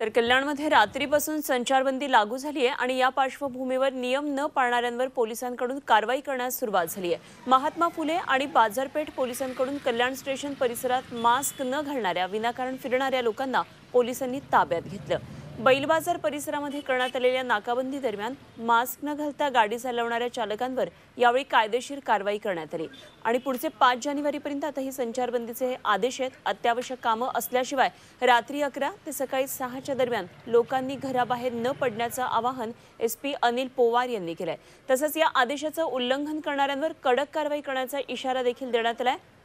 तर कल्याणमध्ये रात्रीपासून संचारबंदी लागू झाली आहे आणि या पार्श्वभूमीवर नियम न पाळणाऱ्यांवर पोलिसांकडून कारवाई करण्यास सुरुवात झाली आहे महात्मा फुले आणि बाजारपेठ पोलिसांकडून कल्याण स्टेशन परिसरात मास्क न घालणाऱ्या विनाकारण फिरणाऱ्या लोकांना पोलिसांनी ताब्यात घेतलं बैलबाजार परिसरामध्ये करण्यात आलेल्या नाकाबंदी दरम्यान मास्क न घालता गाडी चालवणाऱ्या चालकांवर यावेळी कायदेशीर कारवाई करण्यात आली आणि पुढचे पाच जानेवारीपर्यंत आता ही संचारबंदीचे हे आदेश आहेत अत्यावश्यक कामं असल्याशिवाय रात्री अकरा ते सकाळी सहाच्या दरम्यान लोकांनी घराबाहेर न पडण्याचं आवाहन एस पी अनिल पोवार यांनी केलं आहे तसंच या आदेशाचं उल्लंघन करणाऱ्यांवर कडक कारवाई करण्याचा इशारा देखील देण्यात आला आहे